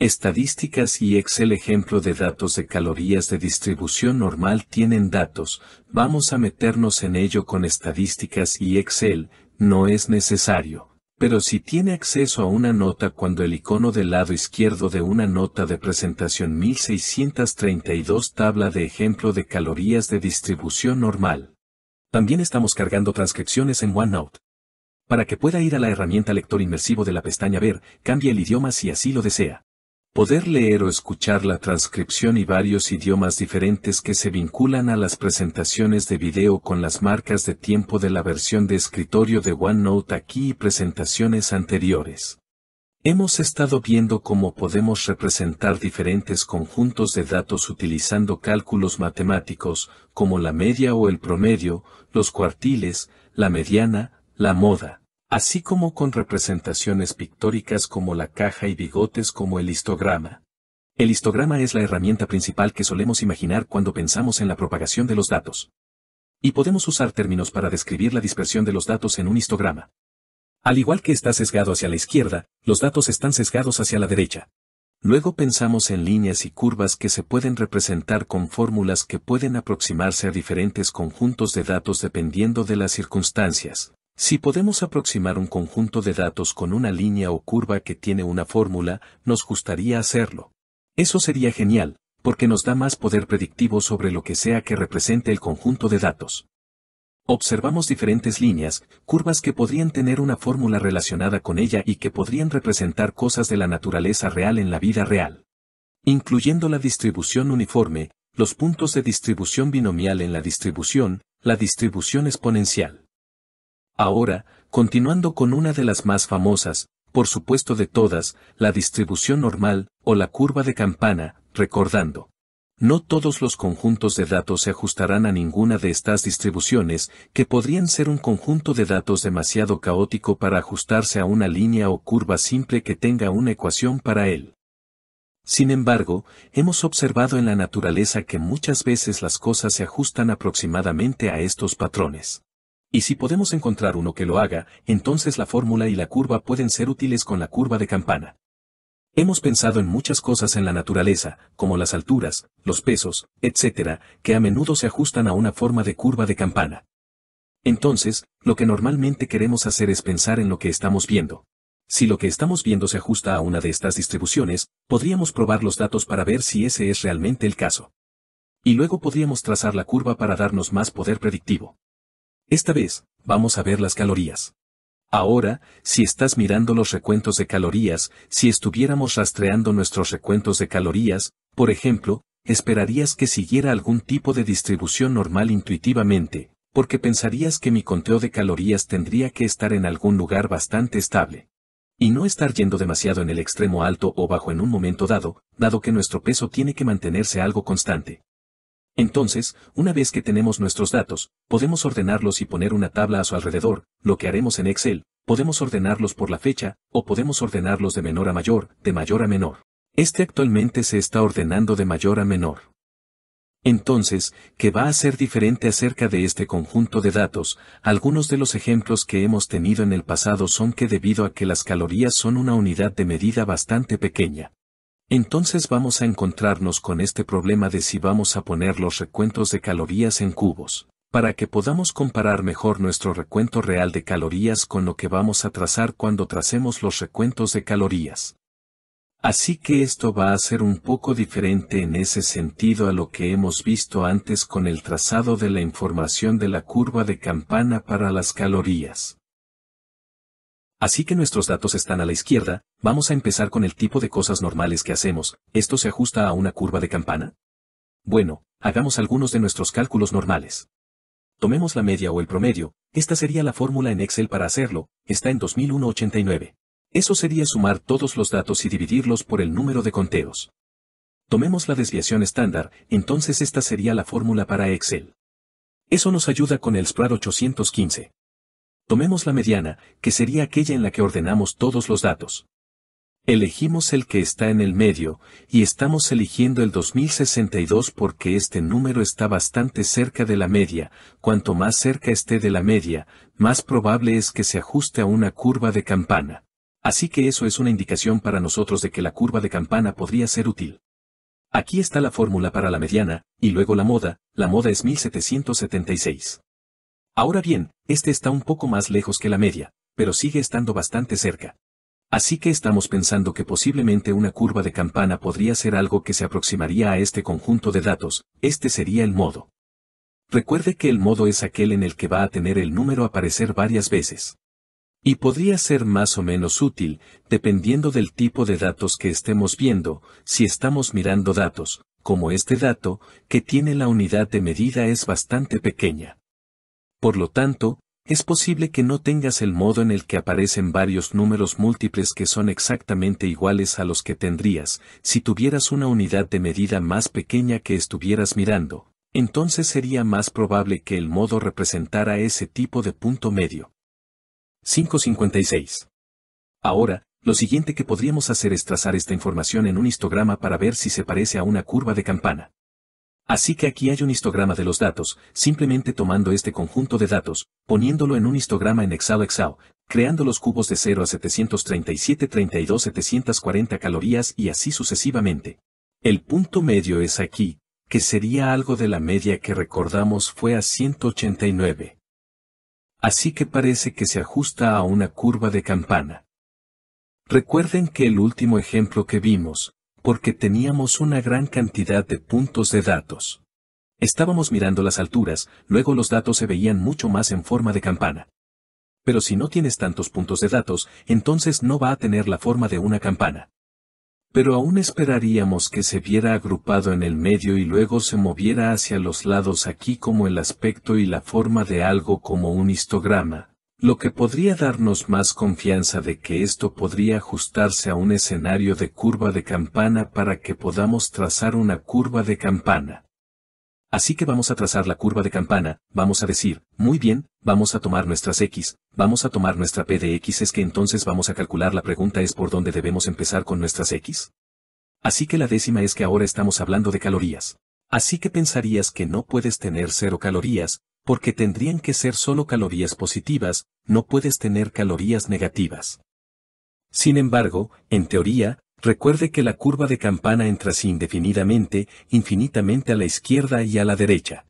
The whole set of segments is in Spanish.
Estadísticas y Excel ejemplo de datos de calorías de distribución normal tienen datos, vamos a meternos en ello con estadísticas y Excel, no es necesario. Pero si tiene acceso a una nota cuando el icono del lado izquierdo de una nota de presentación 1632 tabla de ejemplo de calorías de distribución normal. También estamos cargando transcripciones en OneNote. Para que pueda ir a la herramienta lector inmersivo de la pestaña Ver, cambie el idioma si así lo desea poder leer o escuchar la transcripción y varios idiomas diferentes que se vinculan a las presentaciones de video con las marcas de tiempo de la versión de escritorio de OneNote aquí y presentaciones anteriores. Hemos estado viendo cómo podemos representar diferentes conjuntos de datos utilizando cálculos matemáticos, como la media o el promedio, los cuartiles, la mediana, la moda así como con representaciones pictóricas como la caja y bigotes como el histograma. El histograma es la herramienta principal que solemos imaginar cuando pensamos en la propagación de los datos. Y podemos usar términos para describir la dispersión de los datos en un histograma. Al igual que está sesgado hacia la izquierda, los datos están sesgados hacia la derecha. Luego pensamos en líneas y curvas que se pueden representar con fórmulas que pueden aproximarse a diferentes conjuntos de datos dependiendo de las circunstancias. Si podemos aproximar un conjunto de datos con una línea o curva que tiene una fórmula, nos gustaría hacerlo. Eso sería genial, porque nos da más poder predictivo sobre lo que sea que represente el conjunto de datos. Observamos diferentes líneas, curvas que podrían tener una fórmula relacionada con ella y que podrían representar cosas de la naturaleza real en la vida real. Incluyendo la distribución uniforme, los puntos de distribución binomial en la distribución, la distribución exponencial. Ahora, continuando con una de las más famosas, por supuesto de todas, la distribución normal, o la curva de campana, recordando. No todos los conjuntos de datos se ajustarán a ninguna de estas distribuciones, que podrían ser un conjunto de datos demasiado caótico para ajustarse a una línea o curva simple que tenga una ecuación para él. Sin embargo, hemos observado en la naturaleza que muchas veces las cosas se ajustan aproximadamente a estos patrones. Y si podemos encontrar uno que lo haga, entonces la fórmula y la curva pueden ser útiles con la curva de campana. Hemos pensado en muchas cosas en la naturaleza, como las alturas, los pesos, etc., que a menudo se ajustan a una forma de curva de campana. Entonces, lo que normalmente queremos hacer es pensar en lo que estamos viendo. Si lo que estamos viendo se ajusta a una de estas distribuciones, podríamos probar los datos para ver si ese es realmente el caso. Y luego podríamos trazar la curva para darnos más poder predictivo. Esta vez, vamos a ver las calorías. Ahora, si estás mirando los recuentos de calorías, si estuviéramos rastreando nuestros recuentos de calorías, por ejemplo, esperarías que siguiera algún tipo de distribución normal intuitivamente, porque pensarías que mi conteo de calorías tendría que estar en algún lugar bastante estable. Y no estar yendo demasiado en el extremo alto o bajo en un momento dado, dado que nuestro peso tiene que mantenerse algo constante. Entonces, una vez que tenemos nuestros datos, podemos ordenarlos y poner una tabla a su alrededor, lo que haremos en Excel, podemos ordenarlos por la fecha, o podemos ordenarlos de menor a mayor, de mayor a menor. Este actualmente se está ordenando de mayor a menor. Entonces, ¿qué va a ser diferente acerca de este conjunto de datos? Algunos de los ejemplos que hemos tenido en el pasado son que debido a que las calorías son una unidad de medida bastante pequeña, entonces vamos a encontrarnos con este problema de si vamos a poner los recuentos de calorías en cubos, para que podamos comparar mejor nuestro recuento real de calorías con lo que vamos a trazar cuando tracemos los recuentos de calorías. Así que esto va a ser un poco diferente en ese sentido a lo que hemos visto antes con el trazado de la información de la curva de campana para las calorías. Así que nuestros datos están a la izquierda, vamos a empezar con el tipo de cosas normales que hacemos, ¿esto se ajusta a una curva de campana? Bueno, hagamos algunos de nuestros cálculos normales. Tomemos la media o el promedio, esta sería la fórmula en Excel para hacerlo, está en 2189. Eso sería sumar todos los datos y dividirlos por el número de conteos. Tomemos la desviación estándar, entonces esta sería la fórmula para Excel. Eso nos ayuda con el sprar 815. Tomemos la mediana, que sería aquella en la que ordenamos todos los datos. Elegimos el que está en el medio, y estamos eligiendo el 2062 porque este número está bastante cerca de la media, cuanto más cerca esté de la media, más probable es que se ajuste a una curva de campana. Así que eso es una indicación para nosotros de que la curva de campana podría ser útil. Aquí está la fórmula para la mediana, y luego la moda, la moda es 1776. Ahora bien, este está un poco más lejos que la media, pero sigue estando bastante cerca. Así que estamos pensando que posiblemente una curva de campana podría ser algo que se aproximaría a este conjunto de datos, este sería el modo. Recuerde que el modo es aquel en el que va a tener el número aparecer varias veces. Y podría ser más o menos útil, dependiendo del tipo de datos que estemos viendo, si estamos mirando datos, como este dato, que tiene la unidad de medida es bastante pequeña. Por lo tanto, es posible que no tengas el modo en el que aparecen varios números múltiples que son exactamente iguales a los que tendrías si tuvieras una unidad de medida más pequeña que estuvieras mirando, entonces sería más probable que el modo representara ese tipo de punto medio. 556. Ahora, lo siguiente que podríamos hacer es trazar esta información en un histograma para ver si se parece a una curva de campana. Así que aquí hay un histograma de los datos, simplemente tomando este conjunto de datos, poniéndolo en un histograma en Excel Excel, creando los cubos de 0 a 737 32 740 calorías y así sucesivamente. El punto medio es aquí, que sería algo de la media que recordamos fue a 189. Así que parece que se ajusta a una curva de campana. Recuerden que el último ejemplo que vimos, porque teníamos una gran cantidad de puntos de datos. Estábamos mirando las alturas, luego los datos se veían mucho más en forma de campana. Pero si no tienes tantos puntos de datos, entonces no va a tener la forma de una campana. Pero aún esperaríamos que se viera agrupado en el medio y luego se moviera hacia los lados aquí como el aspecto y la forma de algo como un histograma, lo que podría darnos más confianza de que esto podría ajustarse a un escenario de curva de campana para que podamos trazar una curva de campana. Así que vamos a trazar la curva de campana, vamos a decir, muy bien, vamos a tomar nuestras X, vamos a tomar nuestra P de X es que entonces vamos a calcular la pregunta es por dónde debemos empezar con nuestras X. Así que la décima es que ahora estamos hablando de calorías. Así que pensarías que no puedes tener cero calorías, porque tendrían que ser solo calorías positivas, no puedes tener calorías negativas. Sin embargo, en teoría, recuerde que la curva de campana entra así indefinidamente, infinitamente a la izquierda y a la derecha.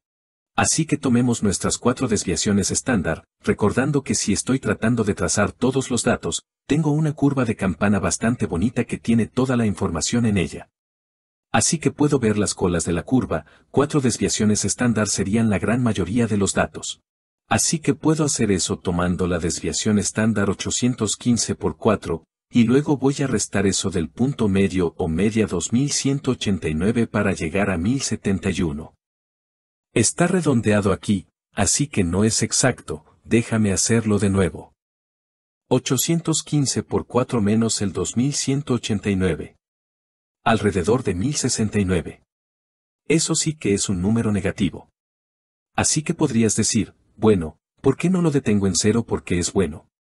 Así que tomemos nuestras cuatro desviaciones estándar, recordando que si estoy tratando de trazar todos los datos, tengo una curva de campana bastante bonita que tiene toda la información en ella. Así que puedo ver las colas de la curva, cuatro desviaciones estándar serían la gran mayoría de los datos. Así que puedo hacer eso tomando la desviación estándar 815 por 4, y luego voy a restar eso del punto medio o media 2189 para llegar a 1071. Está redondeado aquí, así que no es exacto, déjame hacerlo de nuevo. 815 por 4 menos el 2189. Alrededor de 1069. Eso sí que es un número negativo. Así que podrías decir, bueno, ¿por qué no lo detengo en cero porque es bueno?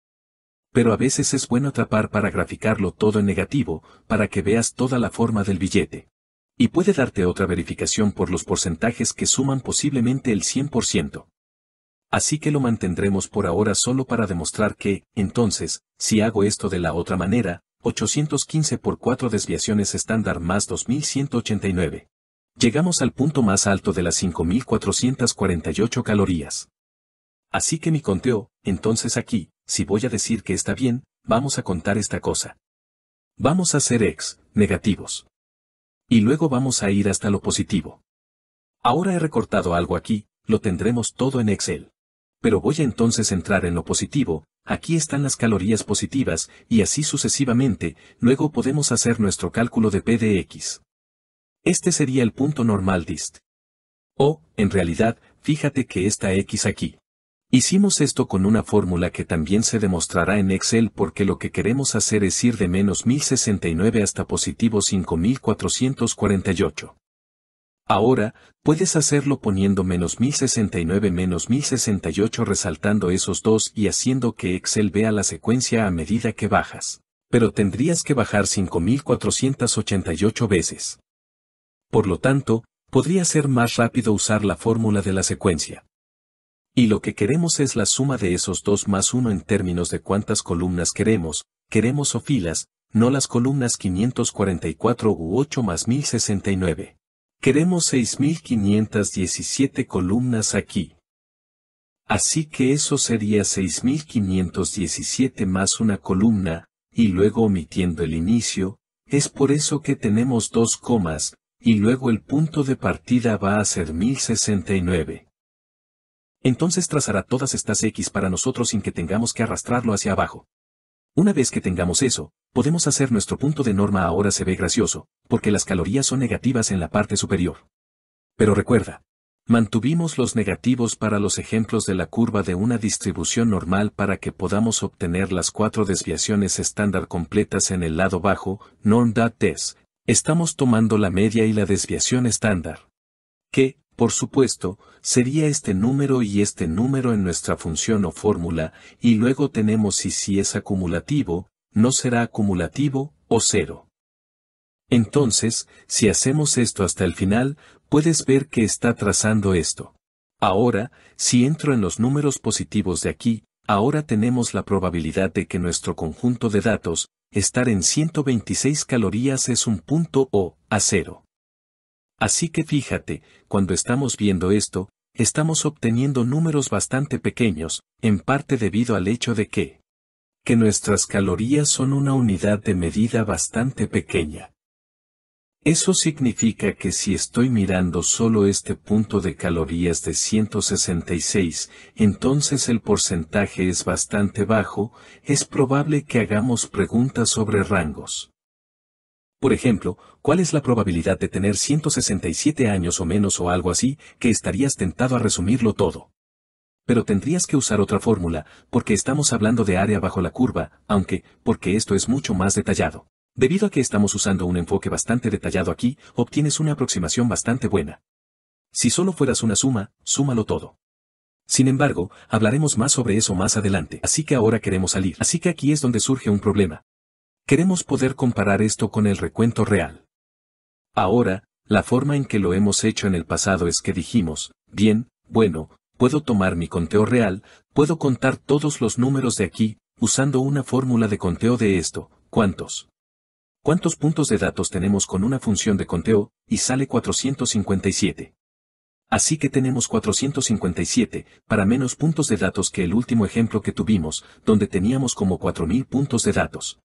Pero a veces es bueno atrapar para graficarlo todo en negativo, para que veas toda la forma del billete. Y puede darte otra verificación por los porcentajes que suman posiblemente el 100%. Así que lo mantendremos por ahora solo para demostrar que, entonces, si hago esto de la otra manera, 815 por 4 desviaciones estándar más 2189. Llegamos al punto más alto de las 5448 calorías. Así que mi conteo, entonces aquí, si voy a decir que está bien, vamos a contar esta cosa. Vamos a hacer ex, negativos. Y luego vamos a ir hasta lo positivo. Ahora he recortado algo aquí, lo tendremos todo en Excel pero voy a entonces entrar en lo positivo, aquí están las calorías positivas, y así sucesivamente, luego podemos hacer nuestro cálculo de P X. Este sería el punto normal dist. O, en realidad, fíjate que está X aquí. Hicimos esto con una fórmula que también se demostrará en Excel porque lo que queremos hacer es ir de menos 1069 hasta positivo 5448. Ahora, puedes hacerlo poniendo menos 1069 menos 1068 resaltando esos dos y haciendo que Excel vea la secuencia a medida que bajas. Pero tendrías que bajar 5488 veces. Por lo tanto, podría ser más rápido usar la fórmula de la secuencia. Y lo que queremos es la suma de esos dos más uno en términos de cuántas columnas queremos, queremos o filas, no las columnas 544 u 8 más 1069. Queremos 6.517 columnas aquí. Así que eso sería 6.517 más una columna, y luego omitiendo el inicio, es por eso que tenemos dos comas, y luego el punto de partida va a ser 1069. Entonces trazará todas estas X para nosotros sin que tengamos que arrastrarlo hacia abajo. Una vez que tengamos eso, podemos hacer nuestro punto de norma ahora se ve gracioso, porque las calorías son negativas en la parte superior. Pero recuerda, mantuvimos los negativos para los ejemplos de la curva de una distribución normal para que podamos obtener las cuatro desviaciones estándar completas en el lado bajo, norm.des, estamos tomando la media y la desviación estándar. ¿Qué? Por supuesto, sería este número y este número en nuestra función o fórmula, y luego tenemos si si es acumulativo, no será acumulativo, o cero. Entonces, si hacemos esto hasta el final, puedes ver que está trazando esto. Ahora, si entro en los números positivos de aquí, ahora tenemos la probabilidad de que nuestro conjunto de datos, estar en 126 calorías es un punto o, a cero. Así que fíjate, cuando estamos viendo esto, estamos obteniendo números bastante pequeños, en parte debido al hecho de que, que nuestras calorías son una unidad de medida bastante pequeña. Eso significa que si estoy mirando solo este punto de calorías de 166, entonces el porcentaje es bastante bajo, es probable que hagamos preguntas sobre rangos. Por ejemplo, ¿cuál es la probabilidad de tener 167 años o menos o algo así, que estarías tentado a resumirlo todo? Pero tendrías que usar otra fórmula, porque estamos hablando de área bajo la curva, aunque, porque esto es mucho más detallado. Debido a que estamos usando un enfoque bastante detallado aquí, obtienes una aproximación bastante buena. Si solo fueras una suma, súmalo todo. Sin embargo, hablaremos más sobre eso más adelante, así que ahora queremos salir. Así que aquí es donde surge un problema queremos poder comparar esto con el recuento real. Ahora, la forma en que lo hemos hecho en el pasado es que dijimos, bien, bueno, puedo tomar mi conteo real, puedo contar todos los números de aquí, usando una fórmula de conteo de esto, ¿cuántos? ¿Cuántos puntos de datos tenemos con una función de conteo? Y sale 457. Así que tenemos 457, para menos puntos de datos que el último ejemplo que tuvimos, donde teníamos como 4.000 puntos de datos.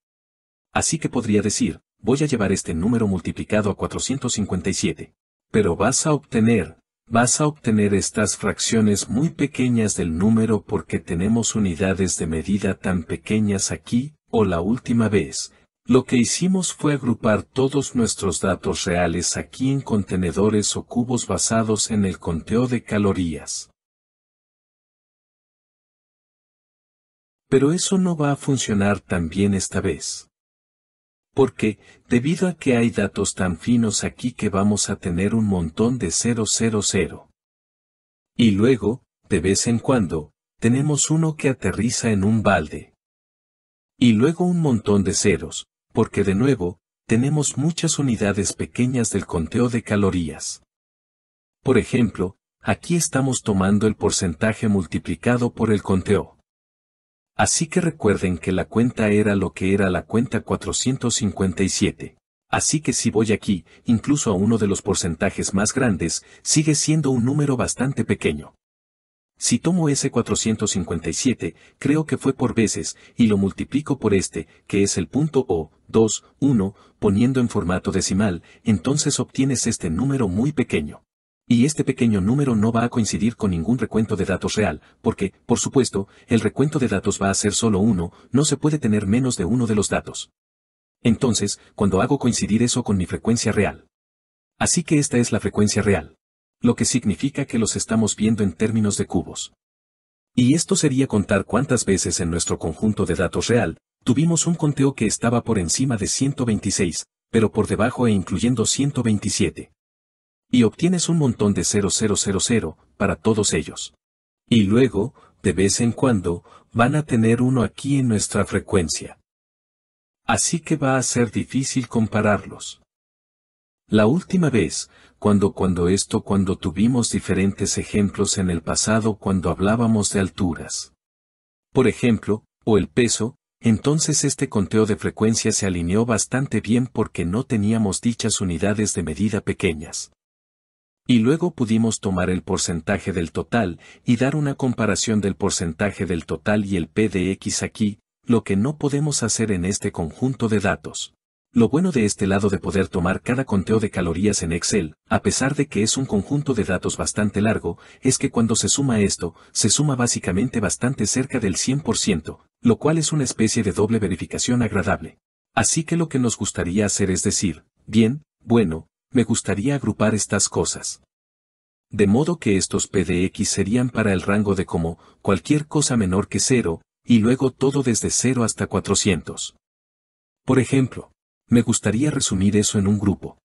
Así que podría decir, voy a llevar este número multiplicado a 457. Pero vas a obtener, vas a obtener estas fracciones muy pequeñas del número porque tenemos unidades de medida tan pequeñas aquí, o la última vez, lo que hicimos fue agrupar todos nuestros datos reales aquí en contenedores o cubos basados en el conteo de calorías. Pero eso no va a funcionar tan bien esta vez porque, debido a que hay datos tan finos aquí que vamos a tener un montón de 000. Y luego, de vez en cuando, tenemos uno que aterriza en un balde. Y luego un montón de ceros, porque de nuevo, tenemos muchas unidades pequeñas del conteo de calorías. Por ejemplo, aquí estamos tomando el porcentaje multiplicado por el conteo. Así que recuerden que la cuenta era lo que era la cuenta 457. Así que si voy aquí, incluso a uno de los porcentajes más grandes, sigue siendo un número bastante pequeño. Si tomo ese 457, creo que fue por veces, y lo multiplico por este, que es el punto O, 2, 1, poniendo en formato decimal, entonces obtienes este número muy pequeño. Y este pequeño número no va a coincidir con ningún recuento de datos real, porque, por supuesto, el recuento de datos va a ser solo uno, no se puede tener menos de uno de los datos. Entonces, cuando hago coincidir eso con mi frecuencia real. Así que esta es la frecuencia real. Lo que significa que los estamos viendo en términos de cubos. Y esto sería contar cuántas veces en nuestro conjunto de datos real, tuvimos un conteo que estaba por encima de 126, pero por debajo e incluyendo 127 y obtienes un montón de 0000 para todos ellos. Y luego, de vez en cuando, van a tener uno aquí en nuestra frecuencia. Así que va a ser difícil compararlos. La última vez, cuando cuando esto cuando tuvimos diferentes ejemplos en el pasado cuando hablábamos de alturas. Por ejemplo, o el peso, entonces este conteo de frecuencia se alineó bastante bien porque no teníamos dichas unidades de medida pequeñas. Y luego pudimos tomar el porcentaje del total y dar una comparación del porcentaje del total y el P de X aquí, lo que no podemos hacer en este conjunto de datos. Lo bueno de este lado de poder tomar cada conteo de calorías en Excel, a pesar de que es un conjunto de datos bastante largo, es que cuando se suma esto, se suma básicamente bastante cerca del 100%, lo cual es una especie de doble verificación agradable. Así que lo que nos gustaría hacer es decir, bien, bueno, me gustaría agrupar estas cosas. De modo que estos PDX serían para el rango de como, cualquier cosa menor que 0, y luego todo desde 0 hasta 400. Por ejemplo, me gustaría resumir eso en un grupo.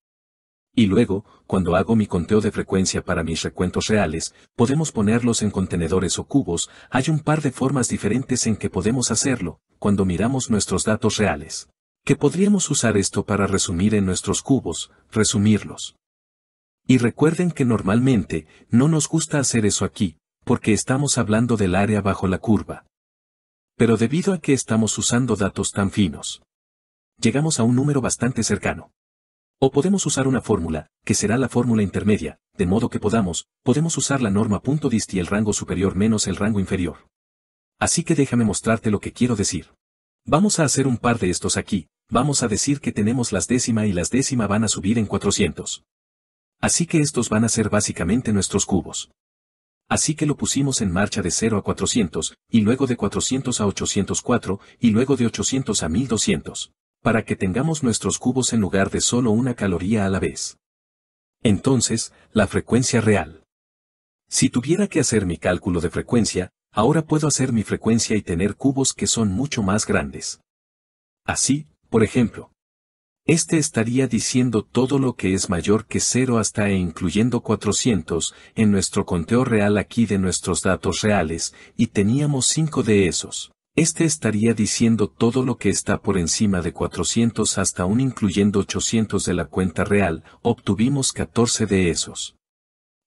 Y luego, cuando hago mi conteo de frecuencia para mis recuentos reales, podemos ponerlos en contenedores o cubos, hay un par de formas diferentes en que podemos hacerlo, cuando miramos nuestros datos reales que podríamos usar esto para resumir en nuestros cubos, resumirlos. Y recuerden que normalmente no nos gusta hacer eso aquí, porque estamos hablando del área bajo la curva. Pero debido a que estamos usando datos tan finos, llegamos a un número bastante cercano. O podemos usar una fórmula, que será la fórmula intermedia, de modo que podamos, podemos usar la norma punto .dist y el rango superior menos el rango inferior. Así que déjame mostrarte lo que quiero decir. Vamos a hacer un par de estos aquí, vamos a decir que tenemos las décima y las décima van a subir en 400. Así que estos van a ser básicamente nuestros cubos. Así que lo pusimos en marcha de 0 a 400, y luego de 400 a 804, y luego de 800 a 1200. Para que tengamos nuestros cubos en lugar de solo una caloría a la vez. Entonces, la frecuencia real. Si tuviera que hacer mi cálculo de frecuencia, Ahora puedo hacer mi frecuencia y tener cubos que son mucho más grandes. Así, por ejemplo, este estaría diciendo todo lo que es mayor que 0 hasta e incluyendo 400 en nuestro conteo real aquí de nuestros datos reales, y teníamos 5 de esos. Este estaría diciendo todo lo que está por encima de 400 hasta un incluyendo 800 de la cuenta real, obtuvimos 14 de esos.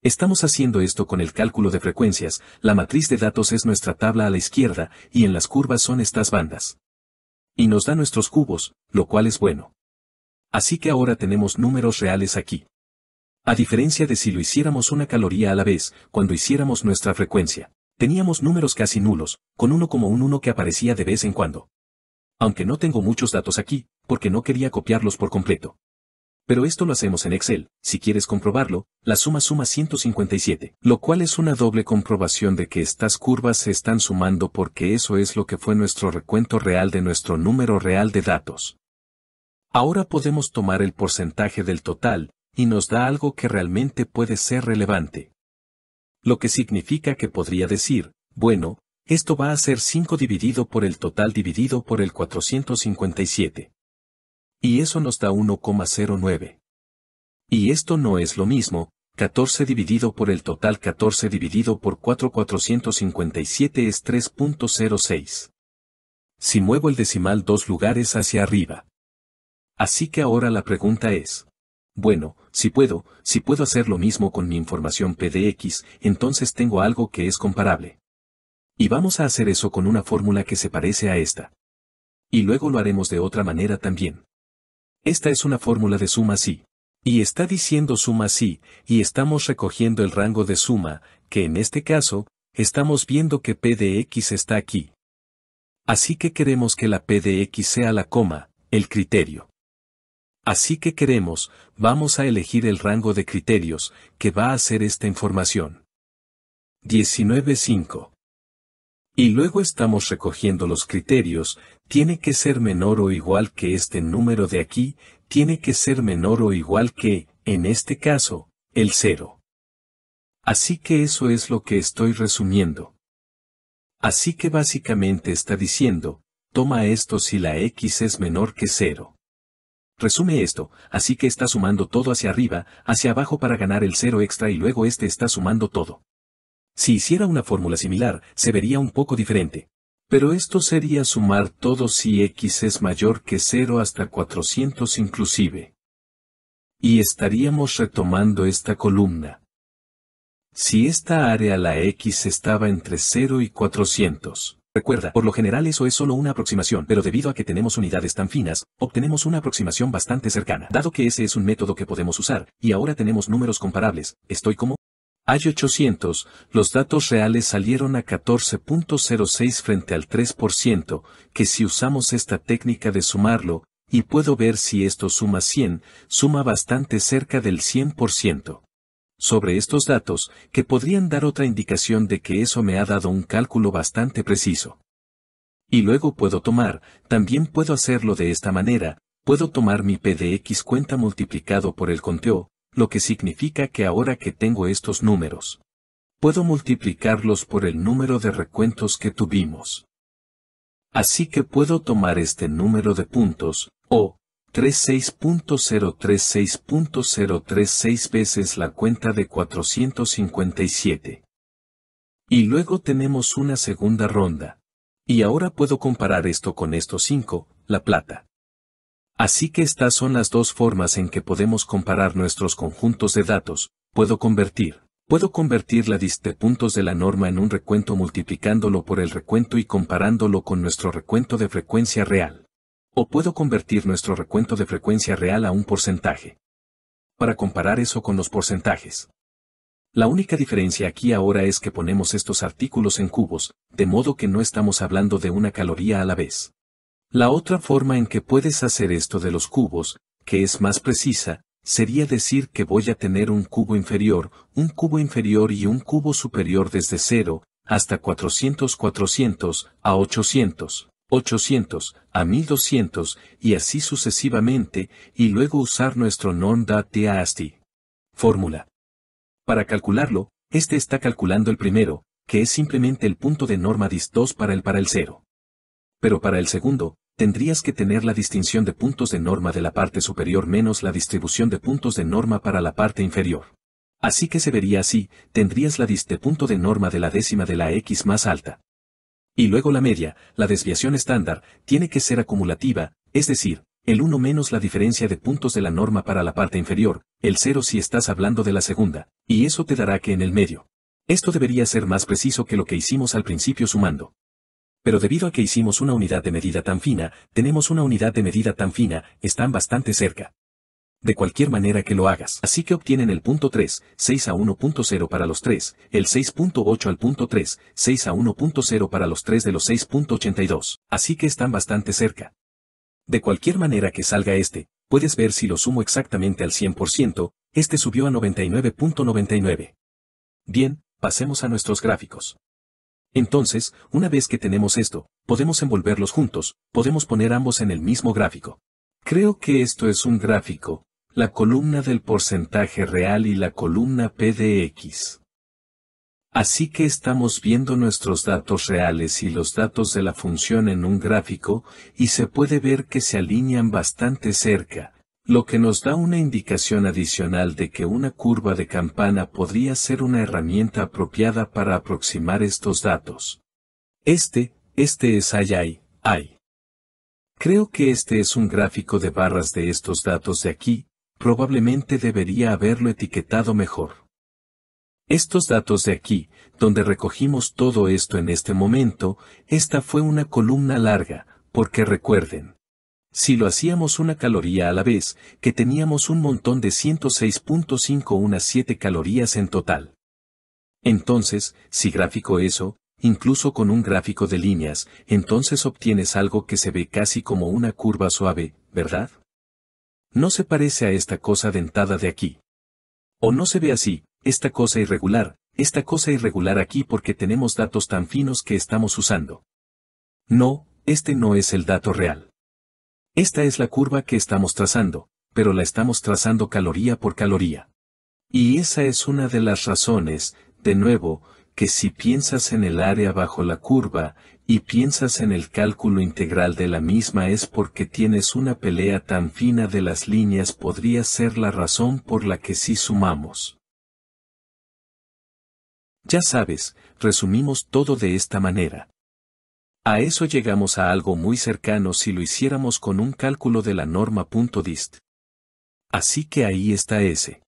Estamos haciendo esto con el cálculo de frecuencias, la matriz de datos es nuestra tabla a la izquierda, y en las curvas son estas bandas. Y nos da nuestros cubos, lo cual es bueno. Así que ahora tenemos números reales aquí. A diferencia de si lo hiciéramos una caloría a la vez, cuando hiciéramos nuestra frecuencia, teníamos números casi nulos, con uno como un uno que aparecía de vez en cuando. Aunque no tengo muchos datos aquí, porque no quería copiarlos por completo pero esto lo hacemos en Excel, si quieres comprobarlo, la suma suma 157, lo cual es una doble comprobación de que estas curvas se están sumando porque eso es lo que fue nuestro recuento real de nuestro número real de datos. Ahora podemos tomar el porcentaje del total, y nos da algo que realmente puede ser relevante. Lo que significa que podría decir, bueno, esto va a ser 5 dividido por el total dividido por el 457 y eso nos da 1,09. Y esto no es lo mismo, 14 dividido por el total 14 dividido por 4 457 es 3.06. Si muevo el decimal dos lugares hacia arriba. Así que ahora la pregunta es, bueno, si puedo, si puedo hacer lo mismo con mi información PDX, entonces tengo algo que es comparable. Y vamos a hacer eso con una fórmula que se parece a esta. Y luego lo haremos de otra manera también. Esta es una fórmula de suma sí Y está diciendo suma sí y estamos recogiendo el rango de suma, que en este caso, estamos viendo que p de x está aquí. Así que queremos que la p de x sea la coma, el criterio. Así que queremos, vamos a elegir el rango de criterios, que va a ser esta información. 19.5. Y luego estamos recogiendo los criterios, tiene que ser menor o igual que este número de aquí, tiene que ser menor o igual que, en este caso, el cero. Así que eso es lo que estoy resumiendo. Así que básicamente está diciendo, toma esto si la x es menor que cero. Resume esto, así que está sumando todo hacia arriba, hacia abajo para ganar el cero extra y luego este está sumando todo. Si hiciera una fórmula similar, se vería un poco diferente pero esto sería sumar todo si x es mayor que 0 hasta 400 inclusive. Y estaríamos retomando esta columna. Si esta área la x estaba entre 0 y 400. Recuerda, por lo general eso es solo una aproximación, pero debido a que tenemos unidades tan finas, obtenemos una aproximación bastante cercana. Dado que ese es un método que podemos usar, y ahora tenemos números comparables, estoy como hay 800, los datos reales salieron a 14.06 frente al 3%, que si usamos esta técnica de sumarlo, y puedo ver si esto suma 100, suma bastante cerca del 100%. Sobre estos datos, que podrían dar otra indicación de que eso me ha dado un cálculo bastante preciso. Y luego puedo tomar, también puedo hacerlo de esta manera, puedo tomar mi PDX cuenta multiplicado por el conteo, lo que significa que ahora que tengo estos números, puedo multiplicarlos por el número de recuentos que tuvimos. Así que puedo tomar este número de puntos, o 36.036.036 veces la cuenta de 457. Y luego tenemos una segunda ronda. Y ahora puedo comparar esto con estos 5, la plata. Así que estas son las dos formas en que podemos comparar nuestros conjuntos de datos. Puedo convertir. Puedo convertir la dist de puntos de la norma en un recuento multiplicándolo por el recuento y comparándolo con nuestro recuento de frecuencia real. O puedo convertir nuestro recuento de frecuencia real a un porcentaje. Para comparar eso con los porcentajes. La única diferencia aquí ahora es que ponemos estos artículos en cubos, de modo que no estamos hablando de una caloría a la vez. La otra forma en que puedes hacer esto de los cubos, que es más precisa, sería decir que voy a tener un cubo inferior, un cubo inferior y un cubo superior desde 0, hasta 400 400, a 800, 800, a 1200, y así sucesivamente, y luego usar nuestro non dat ASTI. Fórmula. Para calcularlo, este está calculando el primero, que es simplemente el punto de norma distos para el para el 0. Pero para el segundo, tendrías que tener la distinción de puntos de norma de la parte superior menos la distribución de puntos de norma para la parte inferior. Así que se vería así, tendrías la dist de punto de norma de la décima de la x más alta. Y luego la media, la desviación estándar, tiene que ser acumulativa, es decir, el 1 menos la diferencia de puntos de la norma para la parte inferior, el 0 si estás hablando de la segunda, y eso te dará que en el medio. Esto debería ser más preciso que lo que hicimos al principio sumando. Pero debido a que hicimos una unidad de medida tan fina, tenemos una unidad de medida tan fina, están bastante cerca. De cualquier manera que lo hagas. Así que obtienen el punto 3, 6 a 1.0 para los 3, el 6.8 al punto 3, 6 a 1.0 para los 3 de los 6.82. Así que están bastante cerca. De cualquier manera que salga este, puedes ver si lo sumo exactamente al 100%, este subió a 99.99. Bien, pasemos a nuestros gráficos. Entonces, una vez que tenemos esto, podemos envolverlos juntos, podemos poner ambos en el mismo gráfico. Creo que esto es un gráfico, la columna del porcentaje real y la columna P de X. Así que estamos viendo nuestros datos reales y los datos de la función en un gráfico, y se puede ver que se alinean bastante cerca lo que nos da una indicación adicional de que una curva de campana podría ser una herramienta apropiada para aproximar estos datos. Este, este es ay ay, ay. Creo que este es un gráfico de barras de estos datos de aquí, probablemente debería haberlo etiquetado mejor. Estos datos de aquí, donde recogimos todo esto en este momento, esta fue una columna larga, porque recuerden, si lo hacíamos una caloría a la vez, que teníamos un montón de 106.5 unas 7 calorías en total. Entonces, si gráfico eso, incluso con un gráfico de líneas, entonces obtienes algo que se ve casi como una curva suave, ¿verdad? No se parece a esta cosa dentada de aquí. O no se ve así, esta cosa irregular, esta cosa irregular aquí porque tenemos datos tan finos que estamos usando. No, este no es el dato real. Esta es la curva que estamos trazando, pero la estamos trazando caloría por caloría. Y esa es una de las razones, de nuevo, que si piensas en el área bajo la curva, y piensas en el cálculo integral de la misma es porque tienes una pelea tan fina de las líneas podría ser la razón por la que si sí sumamos. Ya sabes, resumimos todo de esta manera. A eso llegamos a algo muy cercano si lo hiciéramos con un cálculo de la norma .dist. Así que ahí está ese.